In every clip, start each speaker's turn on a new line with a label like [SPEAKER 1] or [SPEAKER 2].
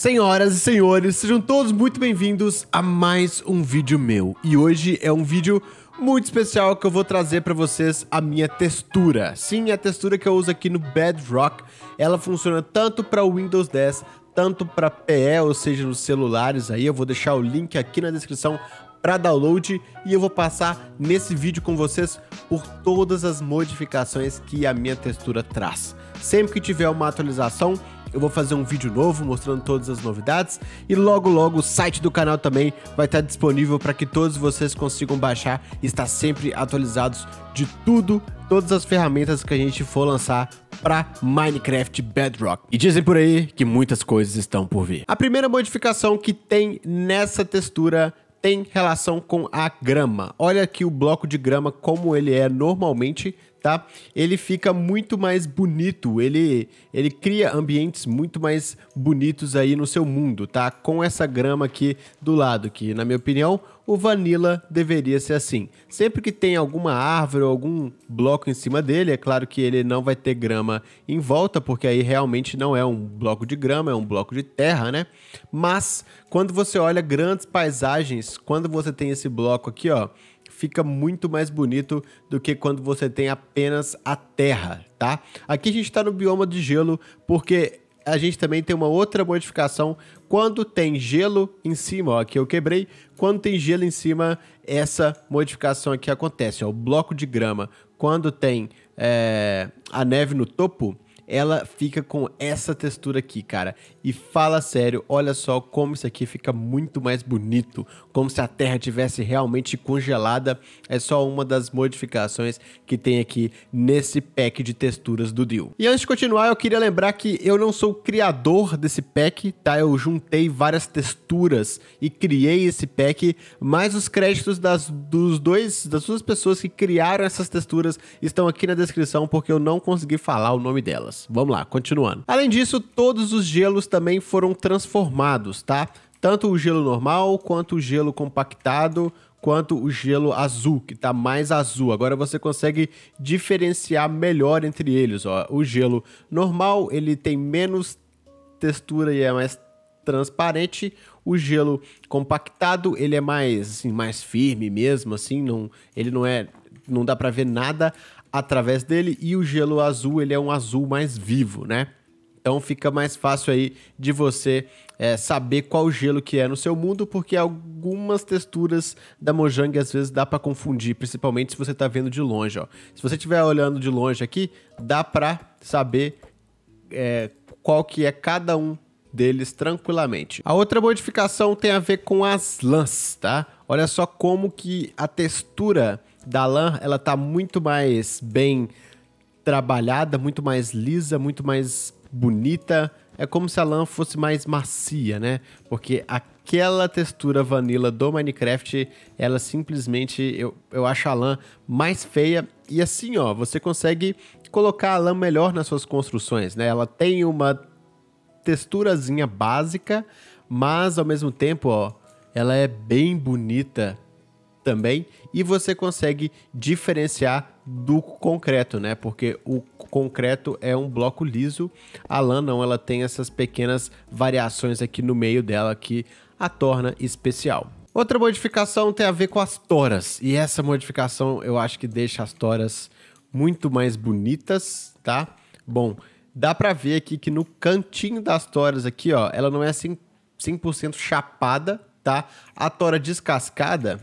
[SPEAKER 1] Senhoras e senhores, sejam todos muito bem-vindos a mais um vídeo meu. E hoje é um vídeo muito especial que eu vou trazer para vocês a minha textura. Sim, a textura que eu uso aqui no Bedrock, ela funciona tanto para Windows 10, tanto para PE, ou seja, nos celulares aí. Eu vou deixar o link aqui na descrição para download e eu vou passar nesse vídeo com vocês por todas as modificações que a minha textura traz. Sempre que tiver uma atualização, eu vou fazer um vídeo novo mostrando todas as novidades e logo logo o site do canal também vai estar disponível para que todos vocês consigam baixar e estar sempre atualizados de tudo, todas as ferramentas que a gente for lançar para Minecraft Bedrock. E dizem por aí que muitas coisas estão por vir. A primeira modificação que tem nessa textura tem relação com a grama. Olha aqui o bloco de grama como ele é normalmente, tá? Ele fica muito mais bonito, ele, ele cria ambientes muito mais bonitos aí no seu mundo, tá? Com essa grama aqui do lado, que na minha opinião, o Vanilla deveria ser assim. Sempre que tem alguma árvore ou algum bloco em cima dele, é claro que ele não vai ter grama em volta, porque aí realmente não é um bloco de grama, é um bloco de terra, né? Mas quando você olha grandes paisagens, quando você tem esse bloco aqui, ó, fica muito mais bonito do que quando você tem apenas a terra, tá? Aqui a gente está no bioma de gelo porque a gente também tem uma outra modificação quando tem gelo em cima, ó, aqui eu quebrei, quando tem gelo em cima, essa modificação aqui acontece, ó, o bloco de grama. Quando tem é, a neve no topo, ela fica com essa textura aqui, cara. E fala sério, olha só como isso aqui fica muito mais bonito, como se a terra tivesse realmente congelada. É só uma das modificações que tem aqui nesse pack de texturas do Dio. E antes de continuar, eu queria lembrar que eu não sou o criador desse pack, tá? Eu juntei várias texturas e criei esse pack, mas os créditos das, dos dois, das duas pessoas que criaram essas texturas estão aqui na descrição porque eu não consegui falar o nome delas vamos lá, continuando. Além disso, todos os gelos também foram transformados, tá? Tanto o gelo normal quanto o gelo compactado, quanto o gelo azul, que está mais azul. Agora você consegue diferenciar melhor entre eles, ó. O gelo normal, ele tem menos textura e é mais transparente. O gelo compactado, ele é mais assim, mais firme mesmo assim, não, ele não é não dá para ver nada através dele e o gelo azul, ele é um azul mais vivo, né? Então fica mais fácil aí de você é, saber qual gelo que é no seu mundo, porque algumas texturas da Mojang às vezes dá para confundir, principalmente se você está vendo de longe. Ó. Se você estiver olhando de longe aqui, dá para saber é, qual que é cada um deles tranquilamente. A outra modificação tem a ver com as lãs, tá? Olha só como que a textura da lã, ela tá muito mais bem trabalhada, muito mais lisa, muito mais bonita. É como se a lã fosse mais macia, né? Porque aquela textura vanilla do Minecraft, ela simplesmente, eu, eu acho a lã mais feia. E assim, ó, você consegue colocar a lã melhor nas suas construções, né? Ela tem uma texturazinha básica, mas ao mesmo tempo, ó, ela é bem bonita também e você consegue diferenciar do concreto, né? Porque o concreto é um bloco liso, a lã não, ela tem essas pequenas variações aqui no meio dela que a torna especial. Outra modificação tem a ver com as toras, e essa modificação eu acho que deixa as toras muito mais bonitas, tá? Bom, dá para ver aqui que no cantinho das toras aqui, ó, ela não é assim 100% chapada, tá? A tora descascada,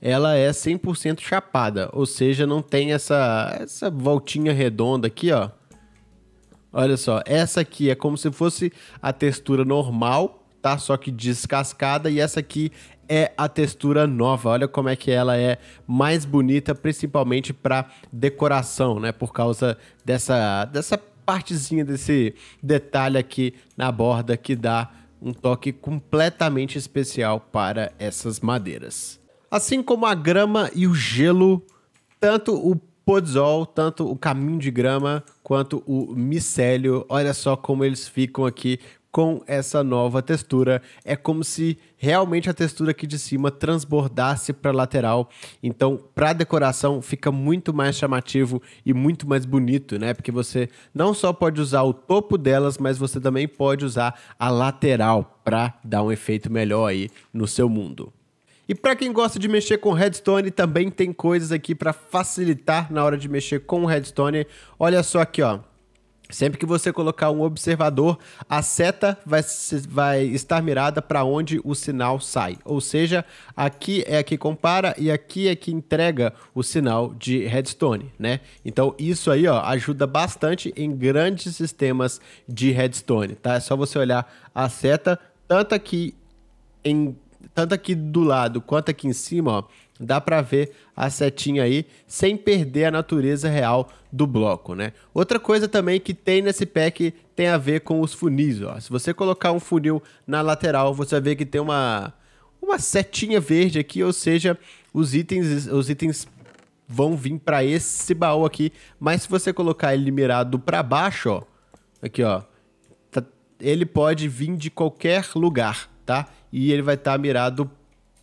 [SPEAKER 1] ela é 100% chapada, ou seja, não tem essa, essa voltinha redonda aqui, ó. Olha só, essa aqui é como se fosse a textura normal, tá? Só que descascada e essa aqui é a textura nova. Olha como é que ela é mais bonita, principalmente para decoração, né? Por causa dessa dessa partezinha desse detalhe aqui na borda que dá um toque completamente especial para essas madeiras. Assim como a grama e o gelo, tanto o podzol, tanto o caminho de grama, quanto o micélio, olha só como eles ficam aqui com essa nova textura. É como se realmente a textura aqui de cima transbordasse para a lateral. Então, para decoração fica muito mais chamativo e muito mais bonito, né? Porque você não só pode usar o topo delas, mas você também pode usar a lateral para dar um efeito melhor aí no seu mundo. E para quem gosta de mexer com redstone, também tem coisas aqui para facilitar na hora de mexer com o redstone. Olha só aqui, ó. Sempre que você colocar um observador, a seta vai, vai estar mirada para onde o sinal sai. Ou seja, aqui é que compara e aqui é que entrega o sinal de redstone, né? Então isso aí ó, ajuda bastante em grandes sistemas de redstone, tá? É só você olhar a seta, tanto aqui em tanto aqui do lado quanto aqui em cima, ó, dá para ver a setinha aí sem perder a natureza real do bloco, né? Outra coisa também que tem nesse pack tem a ver com os funis, ó. Se você colocar um funil na lateral, você vai ver que tem uma uma setinha verde aqui, ou seja, os itens os itens vão vir para esse baú aqui, mas se você colocar ele mirado para baixo, ó, aqui, ó, tá, ele pode vir de qualquer lugar tá? E ele vai estar tá mirado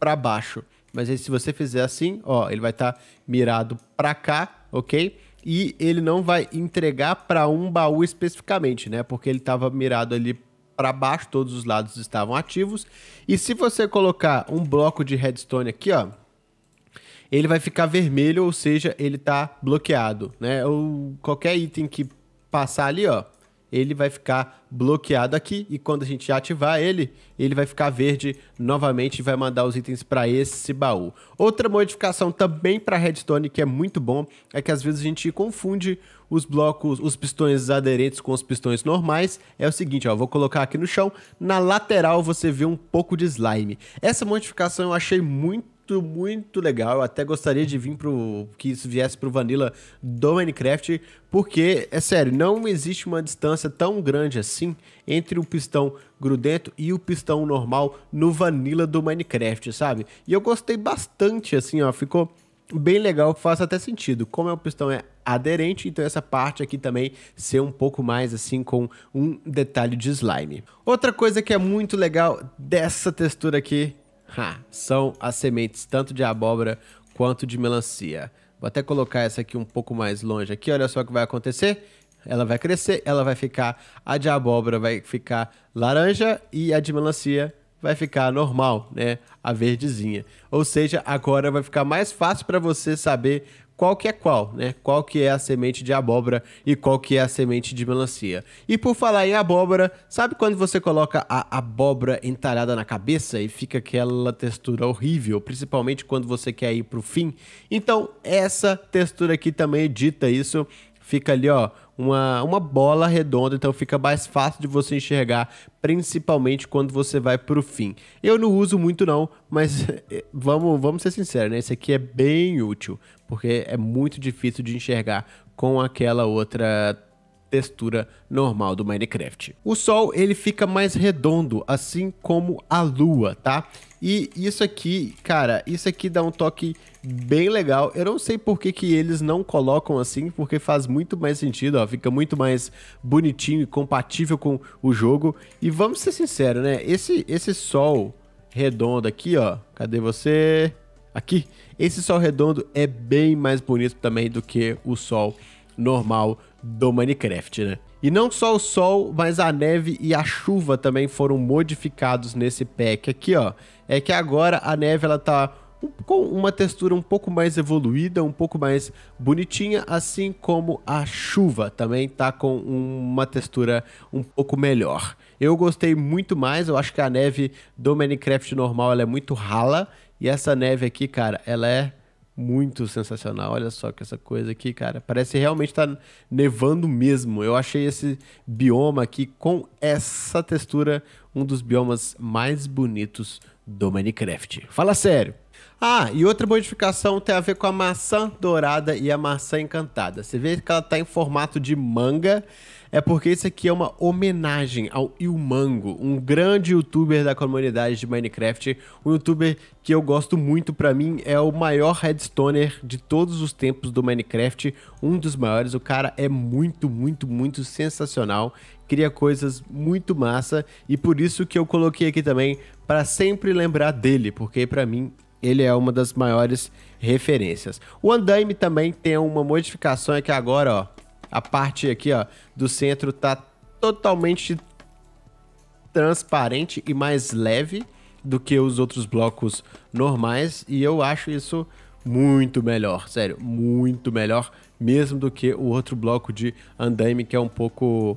[SPEAKER 1] para baixo. Mas aí, se você fizer assim, ó, ele vai estar tá mirado para cá, ok? E ele não vai entregar para um baú especificamente, né? Porque ele estava mirado ali para baixo, todos os lados estavam ativos. E se você colocar um bloco de redstone aqui, ó, ele vai ficar vermelho, ou seja, ele está bloqueado, né? Ou qualquer item que passar ali, ó, ele vai ficar bloqueado aqui e quando a gente ativar ele, ele vai ficar verde novamente e vai mandar os itens para esse baú. Outra modificação também para redstone que é muito bom é que às vezes a gente confunde os blocos, os pistões aderentes com os pistões normais. É o seguinte, ó, vou colocar aqui no chão, na lateral você vê um pouco de slime. Essa modificação eu achei muito muito, muito legal. Eu até gostaria de vir pro. que isso viesse pro Vanilla do Minecraft, porque, é sério, não existe uma distância tão grande assim entre o pistão grudento e o pistão normal no Vanilla do Minecraft, sabe? E eu gostei bastante, assim, ó, ficou bem legal, faz até sentido. Como é o pistão é aderente, então essa parte aqui também ser um pouco mais assim com um detalhe de slime. Outra coisa que é muito legal dessa textura aqui Ha, são as sementes tanto de abóbora quanto de melancia. Vou até colocar essa aqui um pouco mais longe aqui, olha só o que vai acontecer. Ela vai crescer, ela vai ficar, a de abóbora vai ficar laranja e a de melancia vai ficar normal, né? A verdezinha. Ou seja, agora vai ficar mais fácil para você saber qual que é qual, né? Qual que é a semente de abóbora e qual que é a semente de melancia. E por falar em abóbora, sabe quando você coloca a abóbora entalhada na cabeça e fica aquela textura horrível, principalmente quando você quer ir pro fim? Então, essa textura aqui também dita isso Fica ali, ó, uma, uma bola redonda, então fica mais fácil de você enxergar, principalmente quando você vai pro fim. Eu não uso muito não, mas eh, vamos, vamos ser sinceros, né? Esse aqui é bem útil, porque é muito difícil de enxergar com aquela outra textura normal do Minecraft. O Sol ele fica mais redondo, assim como a Lua, tá? E isso aqui, cara, isso aqui dá um toque bem legal. Eu não sei por que, que eles não colocam assim, porque faz muito mais sentido, ó. Fica muito mais bonitinho e compatível com o jogo. E vamos ser sinceros, né? Esse, esse sol redondo aqui, ó. Cadê você? Aqui. Esse sol redondo é bem mais bonito também do que o sol normal do Minecraft, né? E não só o sol, mas a neve e a chuva também foram modificados nesse pack aqui, ó. É que agora a neve ela tá com uma textura um pouco mais evoluída, um pouco mais bonitinha, assim como a chuva também tá com uma textura um pouco melhor. Eu gostei muito mais, eu acho que a neve do Minecraft normal ela é muito rala, e essa neve aqui, cara, ela é muito sensacional. Olha só que essa coisa aqui, cara, parece realmente estar tá nevando mesmo. Eu achei esse bioma aqui com essa textura um dos biomas mais bonitos do Minecraft. Fala sério. Ah, e outra modificação tem a ver com a maçã dourada e a maçã encantada. Você vê que ela está em formato de manga, é porque isso aqui é uma homenagem ao Ilmango, um grande youtuber da comunidade de Minecraft, um youtuber que eu gosto muito, para mim é o maior redstoner de todos os tempos do Minecraft, um dos maiores, o cara é muito, muito, muito sensacional, cria coisas muito massa e por isso que eu coloquei aqui também para sempre lembrar dele, porque para mim ele é uma das maiores referências. O andaime também tem uma modificação é que agora, ó. A parte aqui, ó, do centro tá totalmente transparente e mais leve do que os outros blocos normais e eu acho isso muito melhor, sério, muito melhor mesmo do que o outro bloco de andaime que é um pouco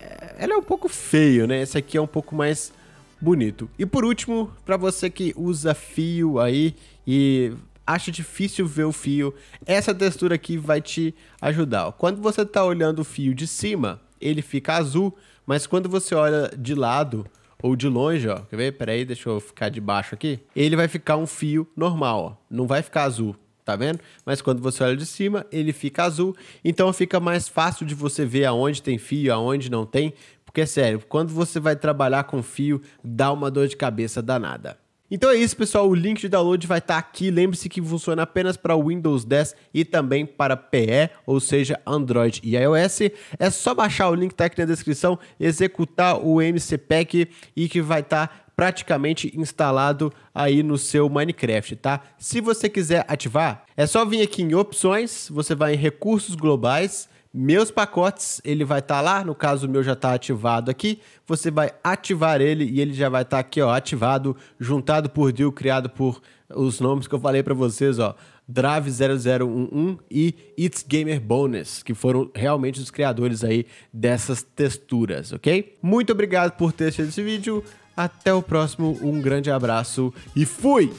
[SPEAKER 1] é, ela é um pouco feio, né? Esse aqui é um pouco mais bonito. E por último, para você que usa fio aí e acha difícil ver o fio, essa textura aqui vai te ajudar. Quando você está olhando o fio de cima, ele fica azul, mas quando você olha de lado ou de longe, ó, quer ver? aí, deixa eu ficar de baixo aqui. Ele vai ficar um fio normal, ó, não vai ficar azul, tá vendo? Mas quando você olha de cima, ele fica azul, então fica mais fácil de você ver aonde tem fio, aonde não tem, porque é sério, quando você vai trabalhar com fio, dá uma dor de cabeça danada. Então é isso, pessoal. O link de download vai estar tá aqui. Lembre-se que funciona apenas para Windows 10 e também para PE, ou seja, Android e iOS. É só baixar o link tá aqui na descrição, executar o mcpack e que vai estar tá praticamente instalado aí no seu Minecraft, tá? Se você quiser ativar, é só vir aqui em opções, você vai em recursos globais meus pacotes, ele vai estar tá lá, no caso o meu já está ativado aqui, você vai ativar ele e ele já vai estar tá aqui, ó, ativado, juntado por deal, criado por os nomes que eu falei para vocês, ó, Drive0011 e It's Gamer Bonus, que foram realmente os criadores aí dessas texturas, ok? Muito obrigado por ter assistido esse vídeo, até o próximo, um grande abraço e fui!